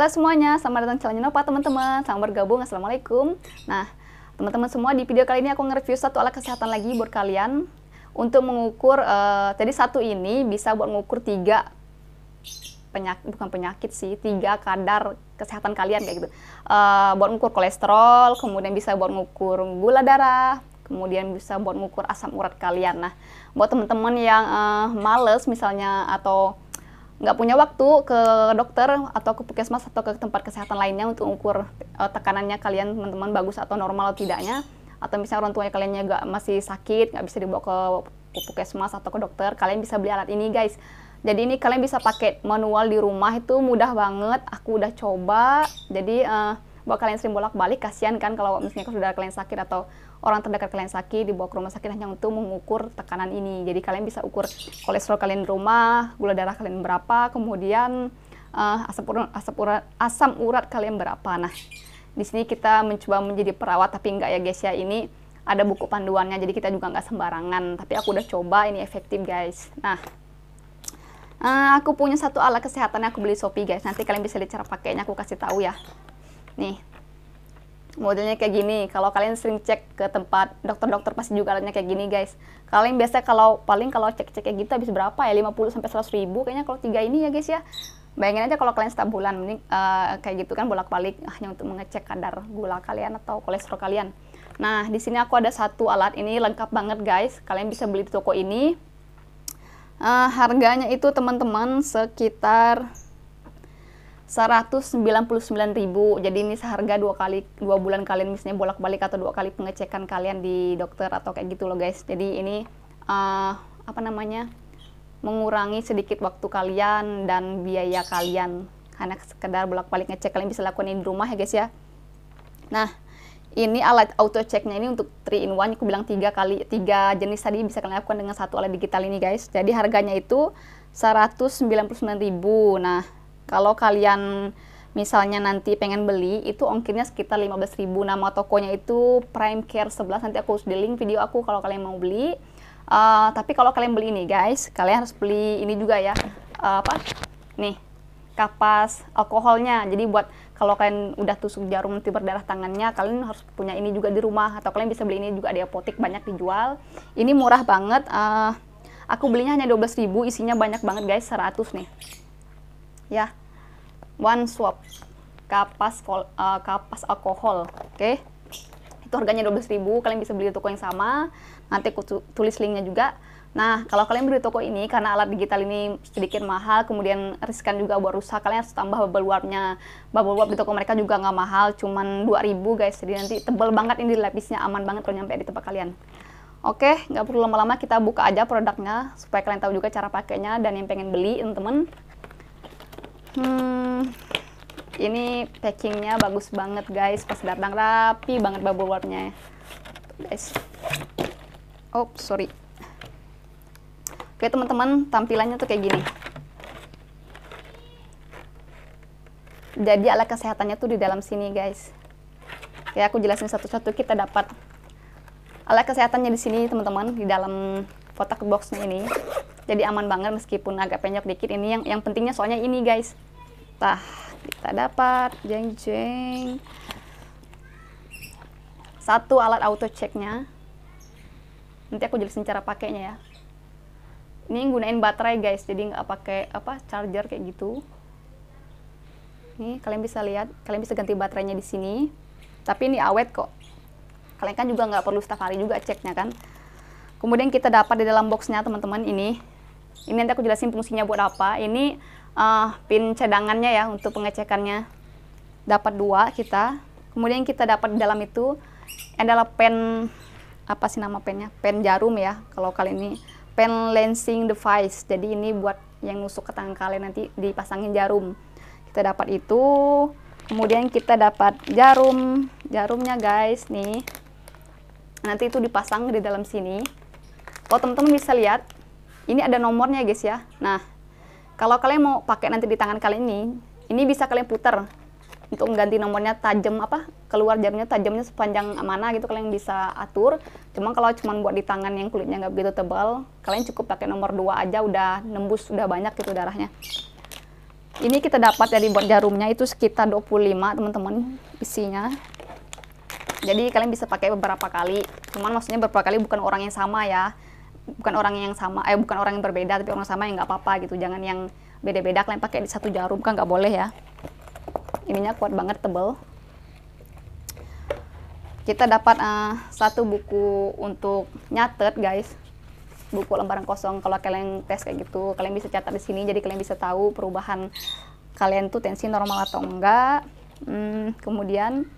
Halo semuanya, selamat datang di channel Nova teman-teman. Selamat bergabung, Assalamualaikum. Nah, teman-teman semua di video kali ini aku nge-review satu alat kesehatan lagi buat kalian untuk mengukur, uh, jadi satu ini bisa buat mengukur tiga penyakit, bukan penyakit sih, tiga kadar kesehatan kalian kayak gitu. Uh, buat mengukur kolesterol, kemudian bisa buat mengukur gula darah, kemudian bisa buat mengukur asam urat kalian. Nah, buat teman-teman yang uh, males misalnya atau nggak punya waktu ke dokter atau ke puskesmas atau ke tempat kesehatan lainnya untuk ukur uh, eh, tekanannya kalian teman-teman bagus atau normal atau tidaknya atau misalnya orang tuanya kalian juga masih sakit nggak bisa dibawa ke puskesmas atau ke dokter kalian bisa beli alat ini guys jadi ini kalian bisa pakai manual di rumah itu mudah banget aku udah coba jadi uh, buat kalian sering bolak-balik kasihan kan kalau misalnya kalau sudah kalian sakit atau orang terdekat kalian sakit dibawa ke rumah sakit hanya untuk mengukur tekanan ini. Jadi kalian bisa ukur kolesterol kalian di rumah, gula darah kalian berapa, kemudian uh, eh, asam urat, asam urat asam urat kalian berapa. Nah, di sini kita mencoba menjadi perawat tapi enggak ya guys ya ini ada buku panduannya jadi kita juga nggak sembarangan tapi aku udah coba ini efektif guys nah eh, aku punya satu alat kesehatan yang aku beli shopee guys nanti kalian bisa lihat cara pakainya aku kasih tahu ya nih modelnya kayak gini. Kalau kalian sering cek ke tempat dokter-dokter pasti juga alatnya kayak gini guys. Kalian biasa kalau paling kalau cek-cek kayak gitu habis berapa ya 50 sampai 100 ribu kayaknya kalau tiga ini ya guys ya. Bayangin aja kalau kalian setiap bulan mending uh, kayak gitu kan bolak-balik ah, hanya untuk mengecek kadar gula kalian atau kolesterol kalian. Nah, di sini aku ada satu alat ini lengkap banget guys. Kalian bisa beli di toko ini. Uh, harganya itu teman-teman sekitar 199.000. Jadi ini seharga dua kali dua bulan kalian misalnya bolak-balik atau dua kali pengecekan kalian di dokter atau kayak gitu loh guys. Jadi ini uh, apa namanya? mengurangi sedikit waktu kalian dan biaya kalian. karena sekedar bolak-balik ngecek kalian bisa lakukan di rumah ya guys ya. Nah, ini alat auto checknya ini untuk 3 in 1 aku bilang tiga kali tiga jenis tadi bisa kalian lakukan dengan satu alat digital ini guys. Jadi harganya itu 199.000. Nah, kalau kalian misalnya nanti pengen beli itu ongkirnya sekitar 15.000 nama tokonya itu Prime Care 11 nanti aku di link video aku kalau kalian mau beli uh, tapi kalau kalian beli ini guys kalian harus beli ini juga ya uh, apa nih kapas alkoholnya jadi buat kalau kalian udah tusuk jarum nanti berdarah tangannya kalian harus punya ini juga di rumah atau kalian bisa beli ini juga di apotek banyak dijual ini murah banget uh, aku belinya hanya 12.000 isinya banyak banget guys 100 nih ya one swab kapas uh, kapas alkohol oke okay? itu harganya 12.000 kalian bisa beli di toko yang sama nanti aku tulis linknya juga nah kalau kalian beli di toko ini karena alat digital ini sedikit mahal kemudian riskan juga buat rusak kalian harus tambah bubble warpnya bubble warp di toko mereka juga nggak mahal cuman 2.000 guys jadi nanti tebel banget ini lapisnya aman banget kalau nyampe di tempat kalian Oke, nggak perlu lama-lama kita buka aja produknya supaya kalian tahu juga cara pakainya dan yang pengen beli teman-teman hmm, ini packingnya bagus banget guys pas datang rapi banget bubble wrapnya ya. guys oh sorry oke teman-teman tampilannya tuh kayak gini jadi alat kesehatannya tuh di dalam sini guys ya aku jelasin satu-satu kita dapat alat kesehatannya di sini teman-teman di dalam kotak boxnya ini jadi aman banget meskipun agak penyok dikit ini yang yang pentingnya soalnya ini guys tah kita dapat jeng jeng satu alat auto checknya nanti aku jelasin cara pakainya ya ini gunain baterai guys jadi nggak pakai apa charger kayak gitu ini kalian bisa lihat kalian bisa ganti baterainya di sini tapi ini awet kok kalian kan juga nggak perlu setiap hari juga ceknya kan kemudian kita dapat di dalam boxnya teman-teman ini ini nanti aku jelasin fungsinya buat apa. Ini uh, pin cadangannya ya untuk pengecekannya. Dapat dua kita. Kemudian kita dapat di dalam itu adalah pen apa sih nama pennya? Pen jarum ya kalau kali ini. Pen lensing device. Jadi ini buat yang nusuk ke tangan kalian nanti dipasangin jarum. Kita dapat itu. Kemudian kita dapat jarum. Jarumnya guys nih. Nanti itu dipasang di dalam sini. Kalau teman-teman bisa lihat ini ada nomornya guys ya. Nah, kalau kalian mau pakai nanti di tangan kalian ini, ini bisa kalian putar untuk mengganti nomornya tajam apa keluar jarumnya tajamnya sepanjang mana gitu kalian bisa atur cuman kalau cuman buat di tangan yang kulitnya nggak begitu tebal kalian cukup pakai nomor 2 aja udah nembus udah banyak gitu darahnya ini kita dapat dari buat jarumnya itu sekitar 25 teman-teman isinya jadi kalian bisa pakai beberapa kali cuman maksudnya beberapa kali bukan orang yang sama ya bukan orang yang sama eh bukan orang yang berbeda tapi orang sama yang nggak apa-apa gitu jangan yang beda-beda kalian pakai di satu jarum kan nggak boleh ya ininya kuat banget tebel kita dapat uh, satu buku untuk nyatet guys buku lembaran kosong kalau kalian tes kayak gitu kalian bisa catat di sini jadi kalian bisa tahu perubahan kalian tuh tensi normal atau enggak hmm, kemudian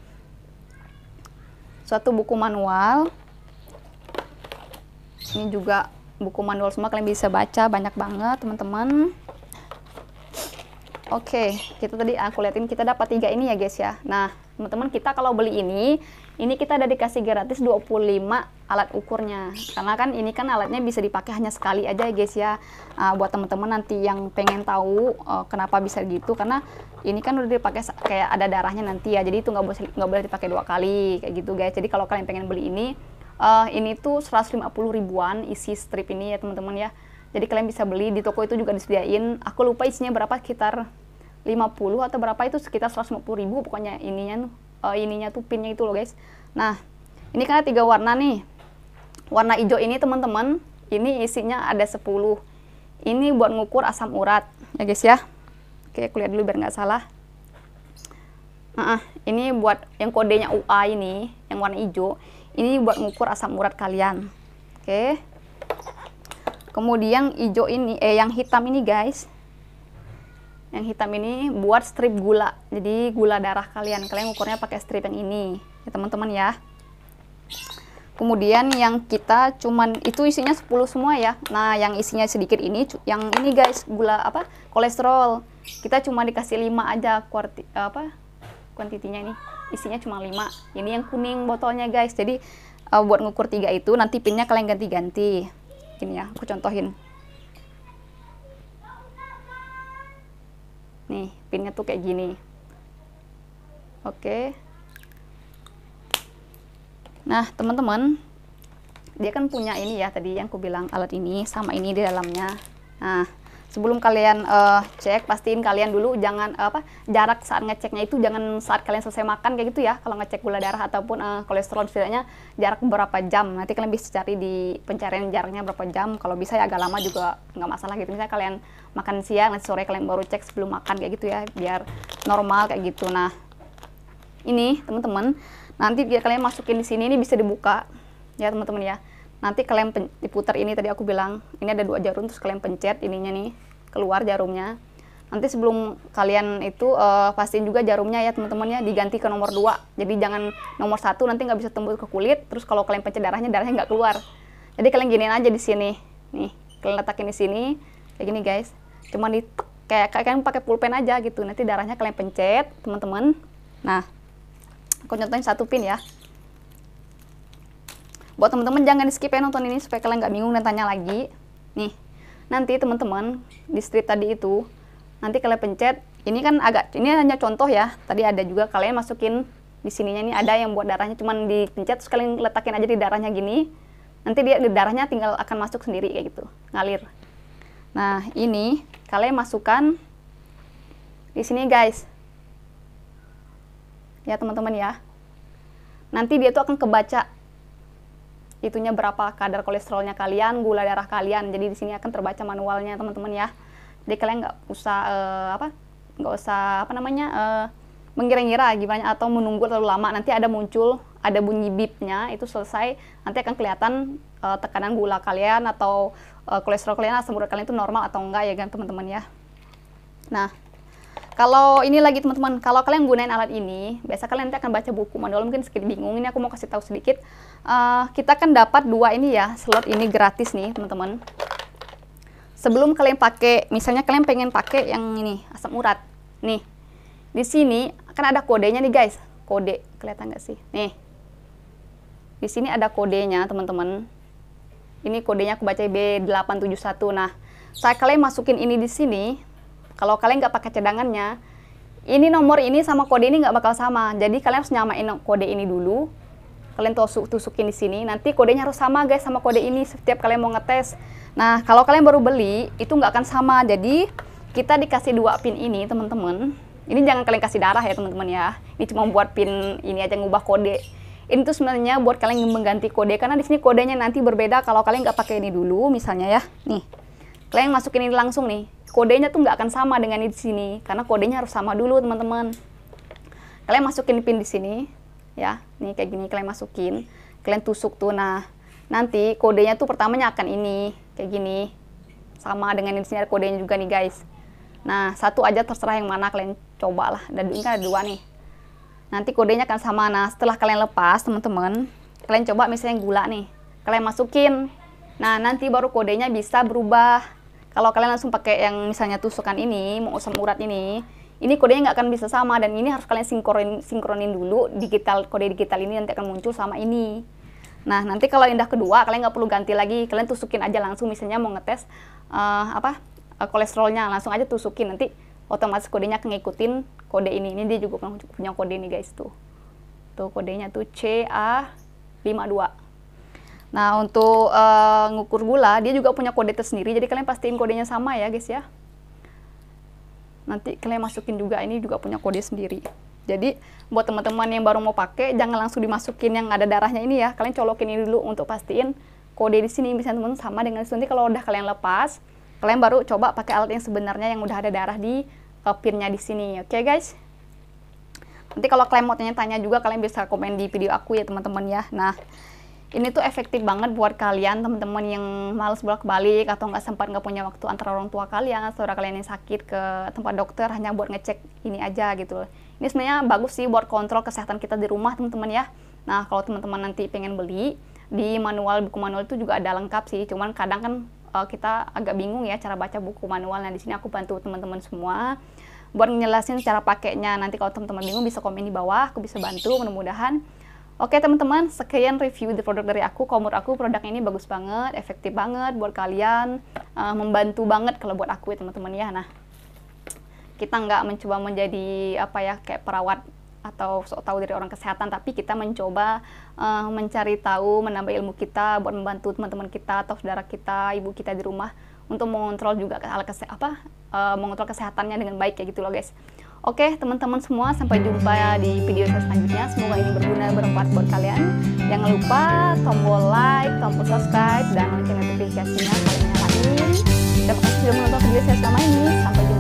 suatu buku manual ini juga buku manual semua kalian bisa baca banyak banget teman-teman oke okay, kita tadi aku liatin kita dapat tiga ini ya guys ya nah teman-teman kita kalau beli ini ini kita ada dikasih gratis 25 alat ukurnya karena kan ini kan alatnya bisa dipakai hanya sekali aja ya guys ya uh, buat teman-teman nanti yang pengen tahu uh, kenapa bisa gitu karena ini kan udah dipakai kayak ada darahnya nanti ya jadi itu nggak boleh nggak boleh dipakai dua kali kayak gitu guys jadi kalau kalian pengen beli ini uh, ini tuh 150 ribuan isi strip ini ya teman-teman ya jadi kalian bisa beli di toko itu juga disediain aku lupa isinya berapa sekitar 50 atau berapa itu sekitar 150 ribu pokoknya ininya uh, ininya tuh pinnya itu loh guys nah ini karena tiga warna nih warna hijau ini teman-teman ini isinya ada 10 ini buat ngukur asam urat ya guys ya oke aku lihat dulu biar nggak salah Nah, ini buat yang kodenya UA ini yang warna hijau ini buat ngukur asam urat kalian oke kemudian hijau ini eh yang hitam ini guys yang hitam ini buat strip gula jadi gula darah kalian kalian ukurnya pakai strip yang ini ya teman-teman ya kemudian yang kita cuman itu isinya 10 semua ya nah yang isinya sedikit ini yang ini guys gula apa kolesterol kita cuma dikasih 5 aja kuarti apa kuantitinya ini isinya cuma 5 ini yang kuning botolnya guys jadi uh, buat ngukur tiga itu nanti pinnya kalian ganti-ganti ini ya aku contohin nih pinnya tuh kayak gini oke okay. nah teman-teman dia kan punya ini ya tadi yang aku bilang alat ini sama ini di dalamnya nah sebelum kalian uh, cek pastiin kalian dulu jangan uh, apa jarak saat ngeceknya itu jangan saat kalian selesai makan kayak gitu ya kalau ngecek gula darah ataupun uh, kolesterol setidaknya jarak berapa jam nanti kalian bisa cari di pencarian jaraknya berapa jam kalau bisa ya agak lama juga nggak masalah gitu misalnya kalian makan siang nanti sore kalian baru cek sebelum makan kayak gitu ya biar normal kayak gitu nah ini teman-teman nanti biar kalian masukin di sini ini bisa dibuka ya teman-teman ya nanti kalian diputar ini tadi aku bilang ini ada dua jarum terus kalian pencet ininya nih keluar jarumnya nanti sebelum kalian itu uh, pastiin juga jarumnya ya teman temannya diganti ke nomor 2 jadi jangan nomor satu nanti nggak bisa tembus ke kulit terus kalau kalian pencet darahnya darahnya nggak keluar jadi kalian gini aja di sini nih kalian letakin di sini kayak gini guys cuma di tek, kayak kalian pakai pulpen aja gitu nanti darahnya kalian pencet teman-teman nah aku contohin satu pin ya buat teman-teman jangan di skip ya nonton ini supaya kalian nggak bingung dan tanya lagi nih nanti teman-teman di strip tadi itu nanti kalian pencet ini kan agak ini hanya contoh ya tadi ada juga kalian masukin di sininya ini ada yang buat darahnya cuman dipencet terus kalian letakin aja di darahnya gini nanti dia darahnya tinggal akan masuk sendiri kayak gitu ngalir nah ini kalian masukkan di sini guys ya teman-teman ya nanti dia tuh akan kebaca itunya berapa kadar kolesterolnya kalian, gula darah kalian. Jadi di sini akan terbaca manualnya teman-teman ya. Jadi kalian nggak usah uh, apa, nggak usah apa namanya uh, mengira-ngira gimana atau menunggu terlalu lama. Nanti ada muncul, ada bunyi bipnya itu selesai. Nanti akan kelihatan uh, tekanan gula kalian atau uh, kolesterol kalian, asam urat kalian itu normal atau enggak ya kan teman-teman ya. Nah, kalau ini lagi teman-teman, kalau kalian gunain alat ini, biasa kalian nanti akan baca buku manual mungkin sedikit bingung. Ini aku mau kasih tahu sedikit. Uh, kita kan dapat dua ini ya, slot ini gratis nih teman-teman. Sebelum kalian pakai, misalnya kalian pengen pakai yang ini asam urat, nih di sini akan ada kodenya nih guys, kode kelihatan nggak sih? Nih, di sini ada kodenya teman-teman. Ini kodenya aku baca B871. Nah, saya kalian masukin ini di sini, kalau kalian nggak pakai cadangannya, ini nomor ini sama kode ini nggak bakal sama. Jadi kalian harus nyamain kode ini dulu. Kalian tusuk tusukin di sini. Nanti kodenya harus sama guys sama kode ini setiap kalian mau ngetes. Nah kalau kalian baru beli itu nggak akan sama. Jadi kita dikasih dua pin ini teman-teman. Ini jangan kalian kasih darah ya teman-teman ya. Ini cuma buat pin ini aja ngubah kode. Ini tuh sebenarnya buat kalian mengganti kode karena di sini kodenya nanti berbeda kalau kalian nggak pakai ini dulu misalnya ya. Nih kalian masukin ini langsung nih kodenya tuh nggak akan sama dengan ini di sini karena kodenya harus sama dulu teman-teman kalian masukin pin di sini ya nih kayak gini kalian masukin kalian tusuk tuh nah nanti kodenya tuh pertamanya akan ini kayak gini sama dengan di sini ada kodenya juga nih guys nah satu aja terserah yang mana kalian coba lah dan ini kan ada dua nih nanti kodenya akan sama nah setelah kalian lepas teman-teman kalian coba misalnya gula nih kalian masukin nah nanti baru kodenya bisa berubah kalau kalian langsung pakai yang misalnya tusukan ini, mau usam urat ini, ini kodenya nggak akan bisa sama dan ini harus kalian sinkronin sinkronin dulu digital kode digital ini nanti akan muncul sama ini. Nah nanti kalau indah kedua kalian nggak perlu ganti lagi, kalian tusukin aja langsung misalnya mau ngetes uh, apa uh, kolesterolnya langsung aja tusukin nanti otomatis kodenya akan ngikutin kode ini. Ini dia juga punya kode ini guys tuh. Tuh kodenya tuh CA52. Nah, untuk uh, ngukur gula, dia juga punya kode tersendiri. Jadi kalian pastiin kodenya sama ya, guys ya. Nanti kalian masukin juga ini juga punya kode sendiri. Jadi buat teman-teman yang baru mau pakai, jangan langsung dimasukin yang ada darahnya ini ya. Kalian colokin ini dulu untuk pastiin kode di sini misalnya teman-teman sama dengan nanti kalau udah kalian lepas, kalian baru coba pakai alat yang sebenarnya yang udah ada darah di uh, pinnya di sini. Oke, okay, guys? Nanti kalau kalian mau tanya-tanya juga kalian bisa komen di video aku ya, teman-teman ya. Nah, ini tuh efektif banget buat kalian teman-teman yang males bolak-balik atau nggak sempat nggak punya waktu antara orang tua kalian saudara kalian yang sakit ke tempat dokter hanya buat ngecek ini aja gitu ini sebenarnya bagus sih buat kontrol kesehatan kita di rumah teman-teman ya nah kalau teman-teman nanti pengen beli di manual buku manual itu juga ada lengkap sih cuman kadang kan uh, kita agak bingung ya cara baca buku manual nah di sini aku bantu teman-teman semua buat ngejelasin cara pakainya nanti kalau teman-teman bingung bisa komen di bawah aku bisa bantu mudah-mudahan Oke teman-teman, sekian review the produk dari aku. Kalau menurut aku produk ini bagus banget, efektif banget buat kalian, uh, membantu banget kalau buat aku ya teman-teman ya. Nah, kita nggak mencoba menjadi apa ya kayak perawat atau sok tahu dari orang kesehatan, tapi kita mencoba uh, mencari tahu, menambah ilmu kita buat membantu teman-teman kita atau saudara kita, ibu kita di rumah untuk mengontrol juga apa uh, mengontrol kesehatannya dengan baik ya gitu loh guys. Oke, teman-teman semua, sampai jumpa di video saya selanjutnya. Semoga ini berguna dan bermanfaat buat kalian. Jangan lupa tombol like, tombol subscribe, dan lonceng notifikasinya kalian nyalain. Terima kasih sudah menonton video saya selama ini. Sampai jumpa.